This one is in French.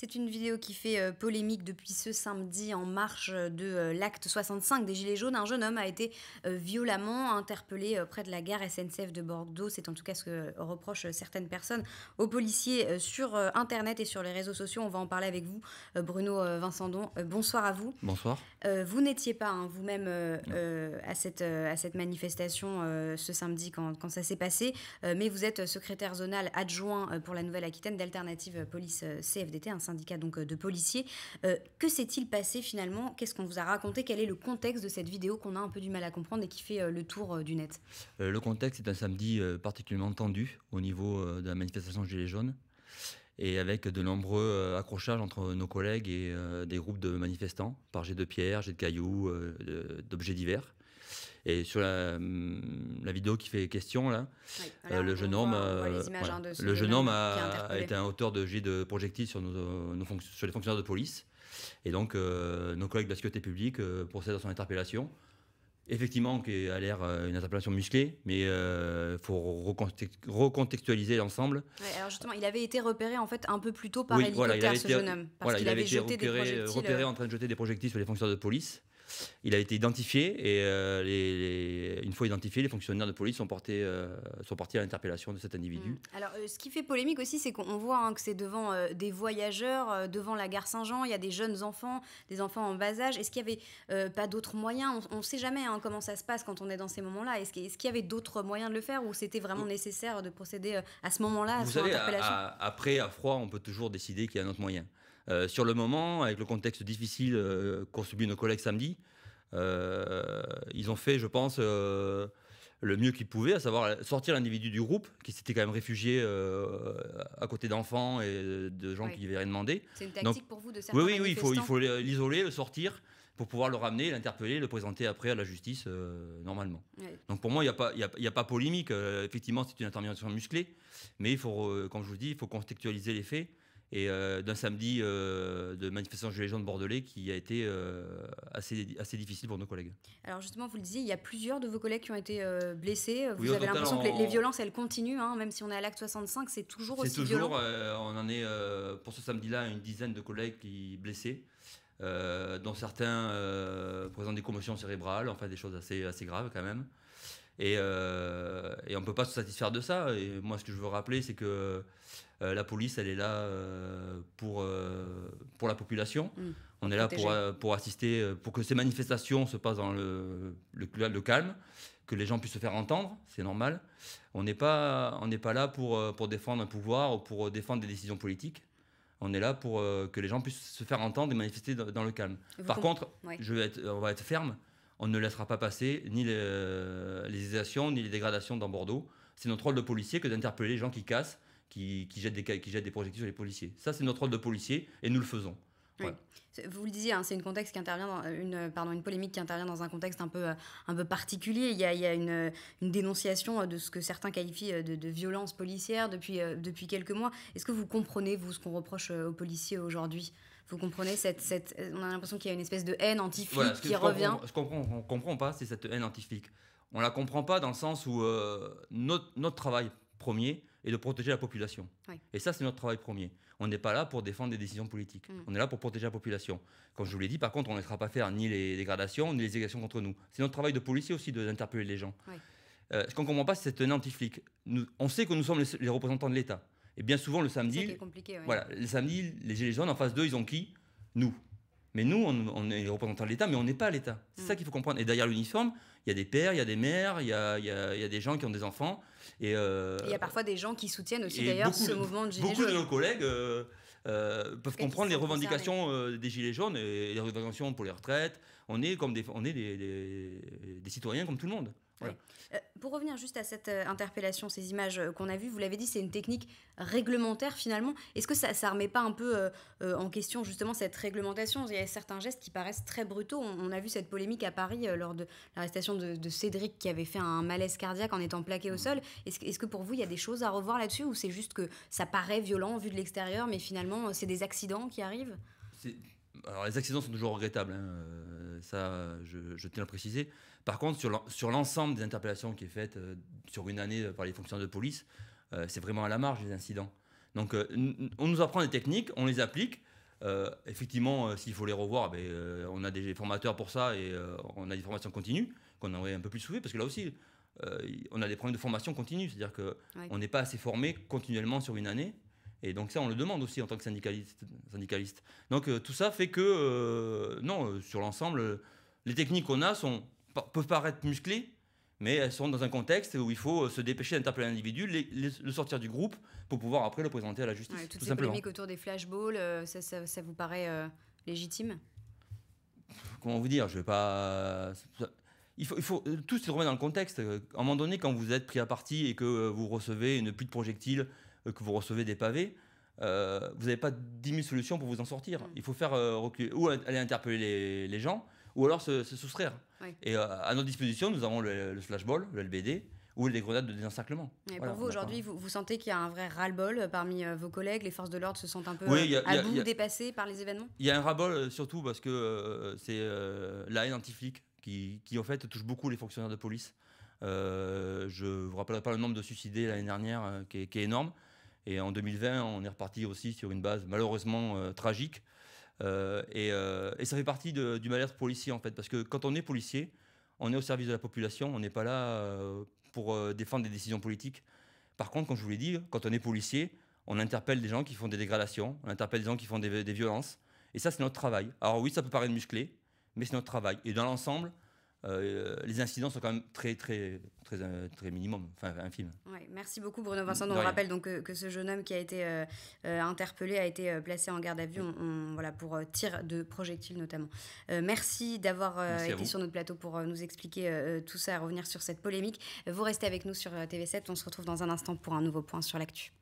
C'est une vidéo qui fait euh, polémique depuis ce samedi en marche de euh, l'acte 65 des Gilets jaunes. Un jeune homme a été euh, violemment interpellé près de la gare SNCF de Bordeaux. C'est en tout cas ce que reprochent certaines personnes aux policiers sur Internet et sur les réseaux sociaux. On va en parler avec vous, Bruno Vincendon. Bonsoir à vous. Bonsoir. Vous n'étiez pas hein, vous-même à, cette, manifestation ce samedi quand, ça s'est passé, mais vous êtes secrétaire zonal adjoint pour la Nouvelle-Aquitaine d'Alternative Police CFDT syndicat donc, euh, de policiers. Euh, que s'est-il passé finalement Qu'est-ce qu'on vous a raconté Quel est le contexte de cette vidéo qu'on a un peu du mal à comprendre et qui fait euh, le tour du net Le contexte est un samedi particulièrement tendu au niveau de la manifestation Gilets jaunes et avec de nombreux accrochages entre nos collègues et des groupes de manifestants par jet de pierre, jet de cailloux, d'objets divers. Et sur hum, la, vidéo qui fait question, là, euh, le jeune homme, euh, le jeune homme a, été un auteur de jet de projectiles sur, nos, euh, sur les fonctionnaires de police. Et donc, nos collègues de la sécurité publique procèdent à son interpellation. Effectivement, qui a l'air une interpellation musclée, mais il faut recontextualiser l'ensemble. alors justement, il avait été repéré en fait un peu plus tôt par les l'hélicoptère, ce jeune homme, parce avait, été repéré, repéré en train de jeter des projectiles sur les fonctionnaires de police. Il a été identifié et euh, une fois identifié, les fonctionnaires de police sont, portés, euh, sont partis à l'interpellation de cet individu. Mm. Alors, euh, ce qui fait polémique aussi, c'est qu'on voit hein, que c'est devant des voyageurs, devant la gare Saint-Jean, il y a des jeunes enfants, des enfants en bas âge. Est-ce qu'il n'y avait pas d'autres moyens On ne sait jamais hein, comment ça se passe quand on est dans ces moments-là. Est-ce qu'il y avait d'autres moyens de le faire ou c'était vraiment nécessaire de procéder à ce moment-là à Vous interpellation après, à froid, on peut toujours décider qu'il y a un autre moyen. Euh, sur le moment, avec le contexte difficile euh, qu'ont subi nos collègues samedi, euh, ils ont fait, je pense, le mieux qu'ils pouvaient, à savoir sortir l'individu du groupe, qui s'était quand même réfugié à côté d'enfants et de gens qui n'avaient rien demandé. C'est une tactique pour vous de certains Oui, oui, il faut, l'isoler, le sortir, pour pouvoir le ramener, l'interpeller, le présenter après à la justice, normalement. Donc pour moi, il n'y a, pas, polémique. effectivement, c'est une intervention musclée, mais il faut, comme je vous dis, il faut contextualiser les faits et euh, d'un samedi euh, de manifestation Gilets de bordelais qui a été euh, assez, assez difficile pour nos collègues. Alors justement, vous le disiez, il y a plusieurs de vos collègues qui ont été blessés. Vous avez l'impression que les, violences, elles continuent, hein, même si on est à l'acte 65, c'est toujours aussi toujours, on en est pour ce samedi-là une dizaine de collègues qui blessés. dont certains présentent des commotions cérébrales, enfin des choses assez, assez graves quand même. Euh, et, on ne peut pas se satisfaire de ça. Et moi, ce que je veux rappeler, c'est que euh, la police, elle est là euh, pour, pour la population. Mm. on est là pour, pour assister, pour que ces manifestations se passent dans le, le, calme, que les gens puissent se faire entendre, c'est normal. On n'est pas, pas là pour, pour défendre un pouvoir ou pour défendre des décisions politiques. On est là pour que les gens puissent se faire entendre et manifester dans, le calme. Par contre, je vais on va être ferme on ne laissera pas passer ni les, euh, les ni les dégradations dans Bordeaux. C'est notre rôle de policier que d'interpeller les gens qui cassent, qui, jettent des, qui jettent des projectiles sur les policiers. Ça, c'est notre rôle de policier et nous le faisons. Vous le disiez, hein, c'est une, contexte qui intervient dans euh, une, euh, pardon, une polémique qui intervient dans un contexte un peu, euh, un peu particulier. Il y a, il y a une, une, dénonciation de ce que certains qualifient de, de violence policière depuis, depuis quelques mois. Est-ce que vous comprenez, vous, ce qu'on reproche aux policiers aujourd'hui vous comprenez cette, cette, On a l'impression qu'il y a une espèce de haine antifique qui revient. Je comprends, ne comprend pas, c'est cette haine antifique. On la comprend pas dans le sens où notre, notre travail premier, et de protéger la population. Et ça, c'est notre travail premier. On n'est pas là pour défendre des décisions politiques. Mm. On est là pour protéger la population. Comme je vous l'ai dit, par contre, on ne laissera pas faire ni les dégradations, ni les agressions contre nous. C'est notre travail de policier aussi d'interpeller les gens. Euh, ce qu'on ne comprend pas, c'est un anti-flic. On sait que nous sommes les, représentants de l'État. Et bien souvent, le samedi. compliqué, Voilà, le samedi, les Gilets jaunes, en face d'eux, ils ont qui Nous. Mais nous, on, est les représentants de l'État, mais on n'est pas l'État. C'est mm. ça qu'il faut comprendre. Et derrière l'uniforme, il y a des pères, il y a des mères, il y a, des gens qui ont des enfants. Et, euh, il y a parfois des gens qui soutiennent aussi d'ailleurs ce mouvement de Gilets jaunes. Beaucoup de nos collègues euh, euh, peuvent comprendre les revendications des Gilets jaunes et les revendications pour les retraites. On est, comme on est des citoyens comme tout le monde. Euh, pour revenir juste à cette euh, interpellation, ces images euh, qu'on a vues, vous l'avez dit, c'est une technique réglementaire finalement. Est-ce que ça ne remet pas un peu en question justement cette réglementation Il y a certains gestes qui paraissent très brutaux. On, a vu cette polémique à Paris lors de l'arrestation de, Cédric qui avait fait un malaise cardiaque en étant plaqué au mm. sol. Est-ce que pour vous, il y a des choses à revoir là-dessus ou c'est juste que ça paraît violent vu de l'extérieur, mais finalement, c'est des accidents qui arrivent alors, les accidents sont toujours regrettables, hein, euh, ça, je, tiens à le préciser. Par contre, sur l'ensemble des interpellations qui est faites euh, sur une année euh, par les fonctionnaires de police, c'est vraiment à la marge les incidents. Donc, on nous apprend des techniques, on les applique. effectivement, s'il faut les revoir, ah ben, on a des formateurs pour ça et on a des formations continues qu'on aurait un peu plus souvent parce que là aussi, on a des problèmes de formation continue, c'est-à-dire qu'on n'est pas assez formé continuellement sur une année et donc ça, on le demande aussi en tant que syndicaliste. syndicaliste. Donc euh, tout ça fait que, euh, non, euh, sur l'ensemble, les techniques qu'on a sont, peuvent paraître musclées, mais elles sont dans un contexte où il faut se dépêcher d'interpeller l'individu, le sortir du groupe pour pouvoir après le présenter à la justice. Tout simplement. tout ces autour des flashballs, ça, vous paraît légitime Comment vous dire Je vais pas... Il faut, il faut tout se remettre dans le contexte. À un moment donné, quand vous êtes pris à partie et que vous recevez une pluie de projectiles euh, que vous recevez des pavés, euh, vous n'avez pas 10 000 solutions pour vous en sortir. Mm. Il faut faire euh, reculer, ou aller interpeller les, gens, ou alors se, soustraire. Et à notre disposition, nous avons le, flash flashball, le LBD, ou les grenades de désencerclement. Et pour vous, aujourd'hui, vous, sentez qu'il y a un vrai ras-le-bol parmi vos collègues Les forces de l'ordre se sentent un peu à bout, dépassées par les événements Il y a un ras-le-bol surtout parce que c'est la haine anti-flic qui, en fait, touche beaucoup les fonctionnaires de police. je ne vous rappellerai pas le nombre de suicidés l'année dernière qui qui est énorme. Et en 2020, on est reparti aussi sur une base malheureusement euh, tragique. Euh, euh, et, ça fait partie du mal-être policier, en fait, parce que quand on est policier, on est au service de la population, on n'est pas là pour défendre des décisions politiques. Par contre, comme je vous l'ai dit, quand on est policier, on interpelle des gens qui font des dégradations, on interpelle des gens qui font des, violences. Et ça, c'est notre travail. Alors oui, ça peut paraître musclé, mais c'est notre travail. Et dans l'ensemble, les incidents sont quand même très, très, très, très minimum, enfin infimes. Merci beaucoup Bruno Vincent. on rappelle donc que, ce jeune homme qui a été euh, euh, interpellé a été euh, placé en garde à vue, pour tir de projectiles notamment. merci d'avoir été sur notre plateau pour nous expliquer tout ça, revenir sur cette polémique. Vous restez avec nous sur TV7. On se retrouve dans un instant pour un nouveau point sur l'actu.